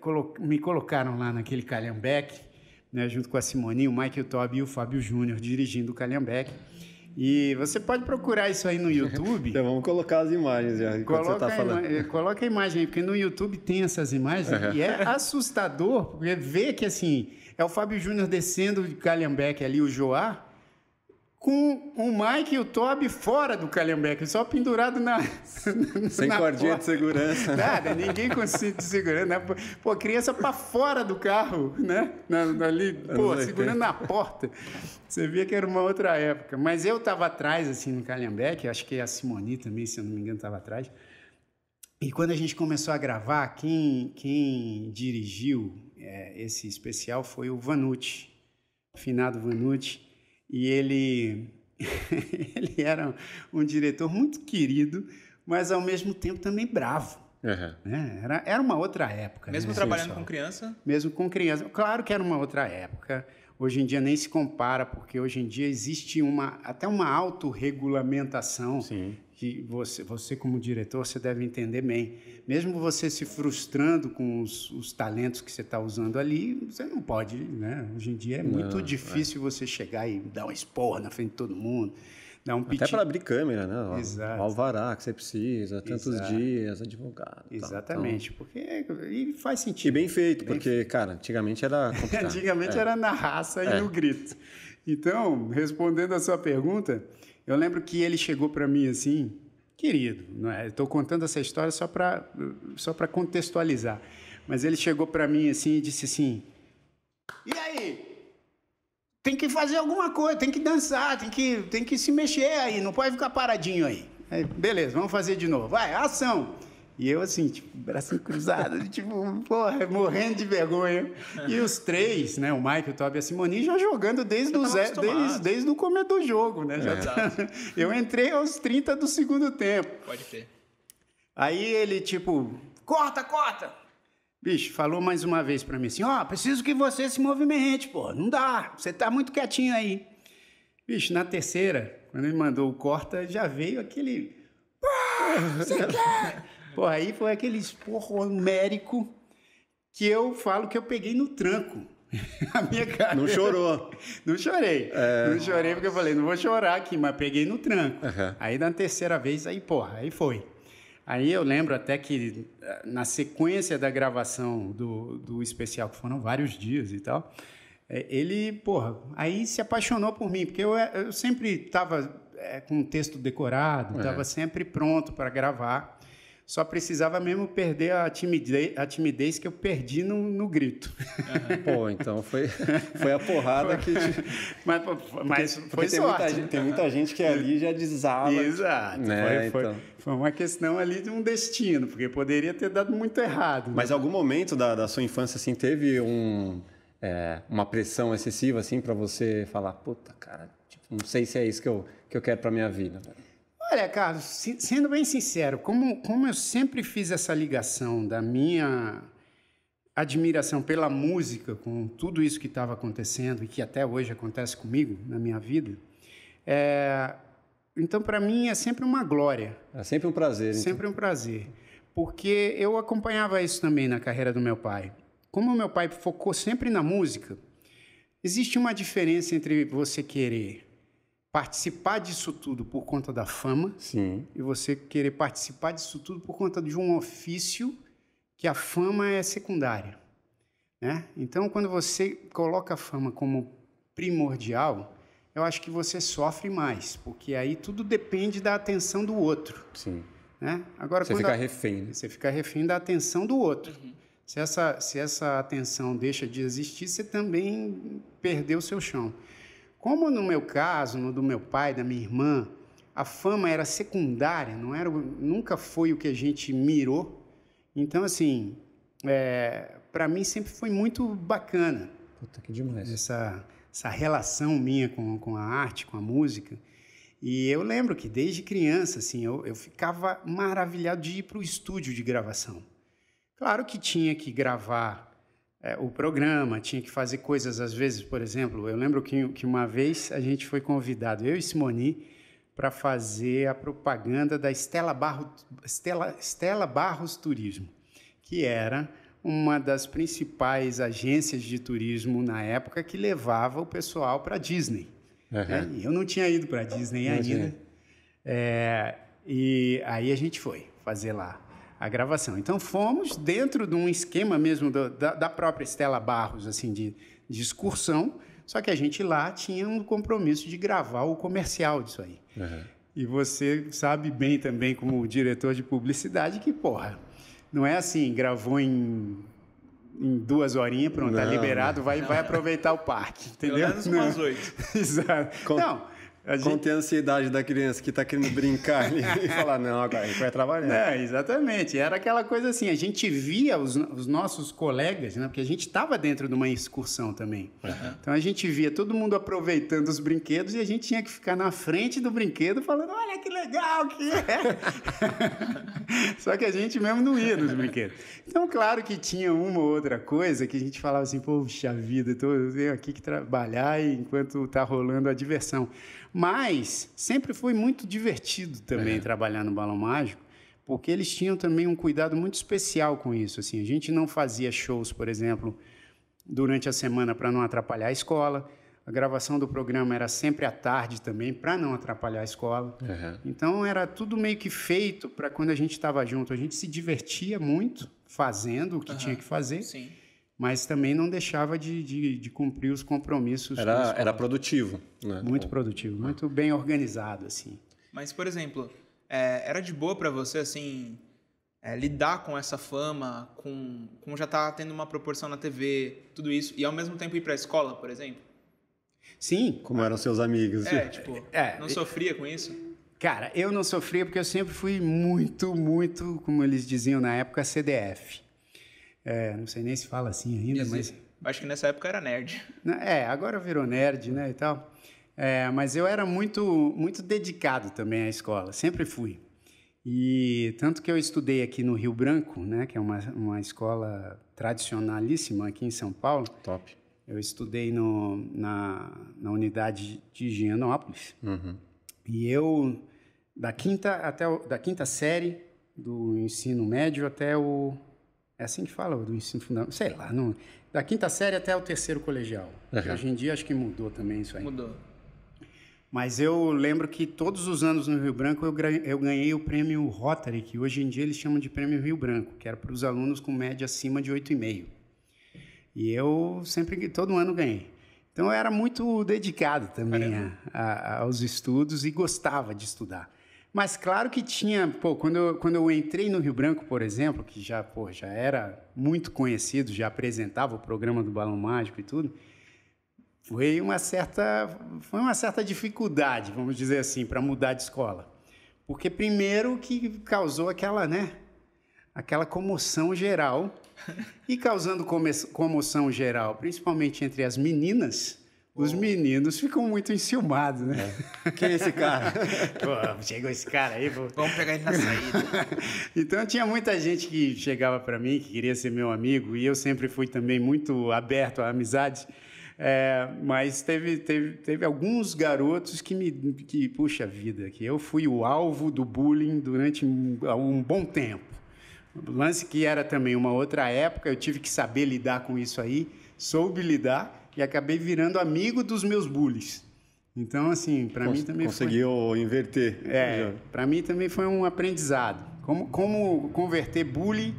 colo me colocaram lá naquele Calhambeque, né, junto com a Simone, o Michael Tobi e o Fábio Júnior dirigindo o Calhambeque. E você pode procurar isso aí no YouTube. então, vamos colocar as imagens já, enquanto coloca você está falando. Eh, coloca a imagem aí, porque no YouTube tem essas imagens uhum. e é assustador, porque vê que assim, é o Fábio Júnior descendo de Calhambeque ali, o Joá, com o Mike e o Toby fora do Calhambeque, só pendurado na. Sem na cordinha porta. de segurança. Nada, ninguém conseguiu segurar. Né? Pô, criança para fora do carro, né? Na, ali, pô, segurando na porta. Você via que era uma outra época. Mas eu estava atrás, assim, no Calhambeque, acho que a Simoni também, se eu não me engano, estava atrás. E quando a gente começou a gravar, quem, quem dirigiu é, esse especial foi o Vanucci, o finado Vanucci e ele, ele era um, diretor muito querido, mas ao mesmo tempo também bravo. Uhum. Era, era uma outra época. Né? Mesmo né? trabalhando com criança? Mesmo com criança. Claro que era uma outra época. Hoje em dia nem se compara, porque hoje em dia existe uma, até uma autorregulamentação que você, você como diretor, você deve entender bem. Mesmo você se frustrando com os, os talentos que você está usando ali, você não pode, né? Hoje em dia é muito não, é. difícil é. você chegar e dar uma esporra na frente de todo mundo. Dar um Até para abrir câmera, né? Exato. O alvará que você precisa, tantos Exato. dias, advogado. Exatamente, então... porque é, e faz sentido. E bem feito, bem porque, feito. cara, antigamente era antigamente é. era na raça é. e no grito. Então, respondendo a sua pergunta, eu lembro que ele chegou para mim assim, querido, não é? Estou contando essa história só para só para contextualizar. Mas ele chegou para mim assim e disse assim: "E aí? Tem que fazer alguma coisa, tem que dançar, tem que tem que se mexer aí, não pode ficar paradinho aí." aí beleza, vamos fazer de novo. Vai, ação. E eu, assim, tipo, bracinho cruzado, tipo, porra, morrendo de vergonha. E os três, né, o Mike, o Toby e a Simoni, já jogando desde, o, zero desde, desde o começo do jogo, né? É. Tá... eu entrei aos 30 do segundo tempo. Pode crer. Aí ele, tipo, corta, corta! Bicho, falou mais uma vez para mim assim: ó, oh, preciso que você se movimente, pô, não dá, você tá muito quietinho aí. Bicho, na terceira, quando ele mandou o corta, já veio aquele. Ah, você quer? Pô, aí foi aquele esporro homérico que eu falo que eu peguei no tranco. A minha cara. Não chorou. não chorei. É... Não chorei porque eu falei, não vou chorar aqui, mas peguei no tranco. Uhum. Aí na terceira vez, aí, porra, aí foi. Aí eu lembro até que eh, na sequência da gravação do, do especial, que foram vários dias e tal, eh, ele, porra, aí se apaixonou por mim, porque eu, eh, eu sempre estava é, com o texto decorado, estava é. sempre pronto para gravar. Só precisava mesmo perder a timidez, a timidez que eu perdi no, no grito. Uhum. Pô, então foi, foi a porrada que. Mas, mas porque, foi porque sorte. Tem muita, gente, tem muita gente que ali já desaba. Exato. Né? Foi, então. foi, uma questão ali de um destino, porque poderia ter dado muito errado. Né? Mas algum momento da, da sua infância assim teve um, é, uma pressão excessiva assim para você falar, puta, cara, tipo, não sei se é isso que eu, que eu quero para minha vida. Olha, Carlos, sendo bem sincero, como, como eu sempre fiz essa ligação da minha admiração pela música, com tudo isso que estava acontecendo e que até hoje acontece comigo na minha vida, é, então para mim é sempre uma glória. É sempre um prazer. Então. Sempre um prazer, porque eu acompanhava isso também na carreira do meu pai. Como meu pai focou sempre na música, existe uma diferença entre você querer participar disso tudo por conta da fama Sim. e você querer participar disso tudo por conta de um ofício que a fama é secundária. Né? Então, quando você coloca a fama como primordial, eu acho que você sofre mais, porque aí tudo depende da atenção do outro. Sim. Né? Agora, você fica a... refém. Né? Você fica refém da atenção do outro. Uhum. Se, essa, se essa atenção deixa de existir, você também perdeu o seu chão. Como no meu caso, no do meu pai, da minha irmã, a fama era secundária, não era, nunca foi o que a gente mirou. Então, assim, é, para mim sempre foi muito bacana. Puta, que demais. Essa, essa relação minha com, com a arte, com a música. E eu lembro que desde criança, assim, eu, eu ficava maravilhado de ir para o estúdio de gravação. Claro que tinha que gravar é, o programa, tinha que fazer coisas, às vezes, por exemplo, eu lembro que, que uma vez a gente foi convidado, eu e Simoni, para fazer a propaganda da Estela, Barro, Estela, Estela Barros Turismo, que era uma das principais agências de turismo na época que levava o pessoal para Disney. Uhum. Eu não tinha ido para Disney ainda. É, e aí a gente foi fazer lá a gravação. Então fomos dentro de um esquema mesmo do, da, da, própria Estela Barros, assim, de, de excursão, só que a gente lá tinha um compromisso de gravar o comercial disso aí. Uhum. E você sabe bem também, como diretor de publicidade, que, porra, não é assim, gravou em em duas horinhas, pronto, tá não, tá liberado, vai, vai aproveitar o parque, entendeu? Pelo menos umas oito. Exato. Com... Não, Gente... Contém a ansiedade da criança que está querendo brincar ali e falar, não, agora a gente vai trabalhar. Não, é, exatamente. Era aquela coisa assim, a gente via os, os nossos colegas, né? porque a gente estava dentro de uma excursão também. Uhum. Então a gente via todo mundo aproveitando os brinquedos e a gente tinha que ficar na frente do brinquedo falando, olha que legal que é. Só que a gente mesmo não ia nos brinquedos. Então, claro que tinha uma ou outra coisa que a gente falava assim, poxa vida, eu tenho aqui que trabalhar enquanto está rolando a diversão. Mas sempre foi muito divertido também é. trabalhar no Balão Mágico, porque eles tinham também um cuidado muito especial com isso. Assim, a gente não fazia shows, por exemplo, durante a semana para não atrapalhar a escola. A gravação do programa era sempre à tarde também, para não atrapalhar a escola. Uhum. Então era tudo meio que feito para quando a gente estava junto. A gente se divertia muito fazendo o que uhum. tinha que fazer. Sim mas também não deixava de, de, de cumprir os compromissos. Era, era produtivo. Né? Muito produtivo, muito ah. bem organizado, assim. Mas, por exemplo, é, era de boa para você, assim, é, lidar com essa fama, com, com já estar tá tendo uma proporção na TV, tudo isso, e ao mesmo tempo ir para a escola, por exemplo? Sim. Como eram seus amigos. É, assim. tipo, é, não sofria com isso? Cara, eu não sofria porque eu sempre fui muito, muito, como eles diziam na época, CDF. É, não sei nem se fala assim ainda, mas. Acho que nessa época era nerd. Né, é, agora virou nerd, né, e tal. É, mas eu era muito, muito dedicado também à escola, sempre fui. E tanto que eu estudei aqui no Rio Branco, né, que é uma, uma escola tradicionalíssima aqui em São Paulo. Top. Eu estudei no, na, na unidade de Higienópolis. Uhum. E eu, da quinta, até o, da quinta série do ensino médio até o é assim que fala do ensino fundamental. Sei lá, não, da quinta série até o terceiro colegial. Uhum. Hoje em dia acho que mudou também isso aí. Mudou. Mas eu lembro que todos os anos no Rio Branco eu, ganhei o prêmio Rotary, que hoje em dia eles chamam de prêmio Rio Branco, que era para os alunos com média acima de 8,5. E eu sempre, todo ano ganhei. Então eu era muito dedicado também a, a, aos estudos e gostava de estudar. Mas claro que tinha, pô, quando eu, quando eu entrei no Rio Branco, por exemplo, que já, pô, já era muito conhecido, já apresentava o programa do Balão Mágico e tudo, foi uma certa, foi uma certa dificuldade, vamos dizer assim, para mudar de escola. Porque primeiro que causou aquela, né, aquela comoção geral, e causando comoção geral, principalmente entre as meninas, os meninos ficam muito enciumados, né? É. Quem é esse cara? Pô, chegou esse cara aí, vou... vamos pegar ele na saída. então tinha muita gente que chegava para mim, que queria ser meu amigo, e eu sempre fui também muito aberto à amizade. É, mas teve, teve, teve alguns garotos que me. que, puxa vida, que eu fui o alvo do bullying durante um, um bom tempo. Lance que era também uma outra época, eu tive que saber lidar com isso aí, soube lidar e acabei virando amigo dos meus bullies. Então, assim, para mim também conseguiu foi... inverter. É, para mim também foi um aprendizado. Como, como converter bullying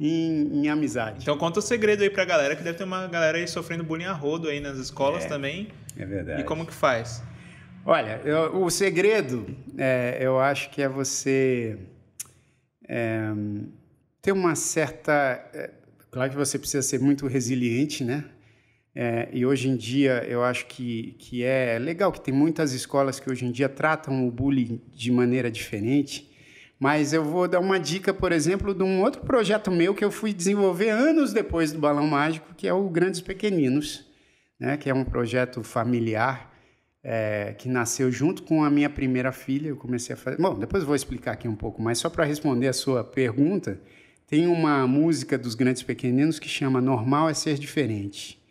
em, em, amizade. Então conta o segredo aí pra galera, que deve ter uma galera aí sofrendo bullying a rodo aí nas escolas é, também. É verdade. E como que faz? Olha, eu, o segredo, é, eu acho que é você é, ter uma certa... É, claro que você precisa ser muito resiliente, né? É, e hoje em dia eu acho que, que é legal que tem muitas escolas que hoje em dia tratam o bullying de maneira diferente. Mas eu vou dar uma dica, por exemplo, de um outro projeto meu que eu fui desenvolver anos depois do Balão Mágico, que é o Grandes Pequeninos, né? que é um projeto familiar é, que nasceu junto com a minha primeira filha. Eu comecei a fazer. Bom, depois vou explicar aqui um pouco, mas só para responder a sua pergunta, tem uma música dos Grandes Pequeninos que chama Normal é Ser Diferente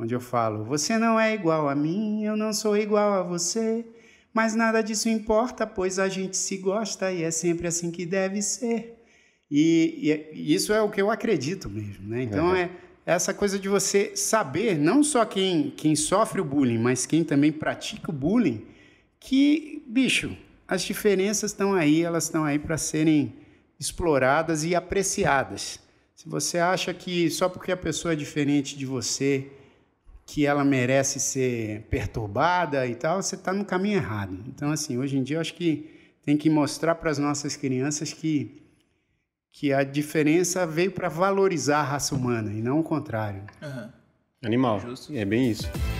onde eu falo: Você não é igual a mim, eu não sou igual a você, mas nada disso importa, pois a gente se gosta e é sempre assim que deve ser. E, e é, isso é o que eu acredito mesmo, né? Então é. é essa coisa de você saber, não só quem, quem sofre o bullying, mas quem também pratica o bullying, que, bicho, as diferenças estão aí, elas estão aí para serem exploradas e apreciadas. Se você acha que só porque a pessoa é diferente de você, que ela merece ser perturbada e tal, você está no caminho errado. Então, assim, hoje em dia eu acho que tem que mostrar para as nossas crianças que, que a diferença veio para valorizar a raça humana e não o contrário. Uhum. Animal. Justo. É bem isso.